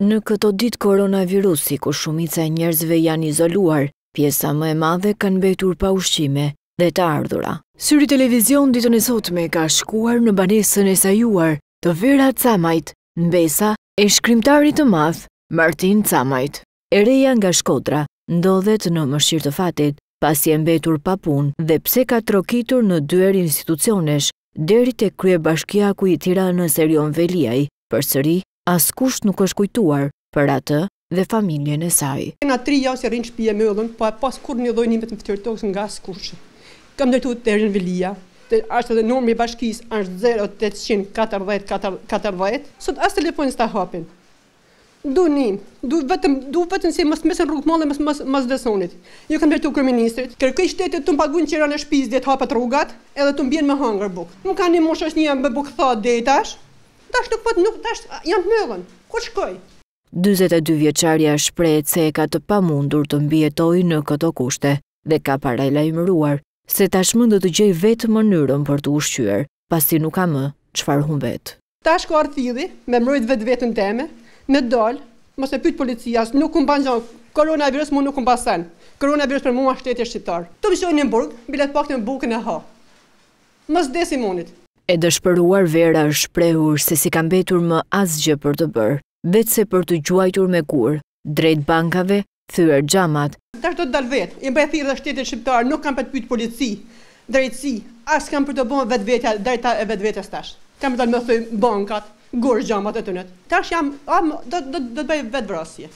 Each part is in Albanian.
Në këto ditë koronavirusi, ku shumica e njerëzve janë izoluar, pjesa më e madhe kanë betur pa ushqime dhe të ardhura. Syri televizion ditën e sotme ka shkuar në banesën e sajuar të vera camajt, në besa e shkrimtarit të madhë, Martin Camajt. Ereja nga Shkodra ndodhet në mëshqirtë të fatit, pasi e mbetur pa punë dhe pse ka trokitur në dyer institucionesh, deri të krye bashkja ku i tira në serion Veliaj, për sëri askush nuk është kujtuar për atë dhe familjen e saj. Kena tri javë se rinë shpije me ullën, pa po pas kur një dojnimet më të tërë tokës nga askush. Kam dërtu të erin vilija, të ashtë edhe nërmë i bashkis, është 0840-40, sot as telefonin së të hapin. Du njim, du vetëm, du vetëm se mësë mesën rrugë mëllë, mësë dësonit. Jo kam dërtu kërë ministrit, kërkëj shtetit të më pagunë qëra në shpiz dhe të hapat rrugat, edhe të mbjen me hangër bukë. Nuk ka një mosh është një më bukë thot dhe i tashë, tash nuk pot, nuk tash janë të mëgën, ku shkoj? 22 vjeqarja shprejt se e ka të pa mundur të mbjetoj në këto kushte dhe ka parela i mëruar se tash mundu të gjej vetë mënyrën për të ushqyër, pasi nuk ka më qfar hun vetë. Tash ko arthidi, me mërujt vetë vetën teme, me dollë, mëse pytë policijas, nuk këmë banë koronavirus mu nuk këmë basen, koronavirus për mu ashtetje shqiptarë. Të më shohin në burg, bilet pak të më e ha. Më së E dëshpëruar vera është prehur se si kam betur më asgjë për të bërë, vetë se për të gjuajtur me kur, drejt bankave, thyër gjamat. Ta do të dalë vetë, i mbaj thirë dhe shtetit shqiptarë, nuk kam për të pytë polici, drejtësi, asë kam për të bënë vetë vetëja, drejta e vetë vetës tash. Kam për të dalë me thëjë bankat, gorë gjamat e të nëtë. Ta jam, do të bëjë vetë vrasje,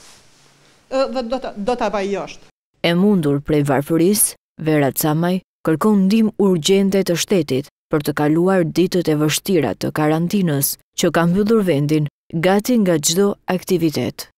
dhe do të bëjë jashtë. E mundur prej varfëris, vera camaj, kërkon ndim urgjente të shtetit, për të kaluar ditët e vështira të karantinës që kam vëllur vendin gati nga gjdo aktivitet.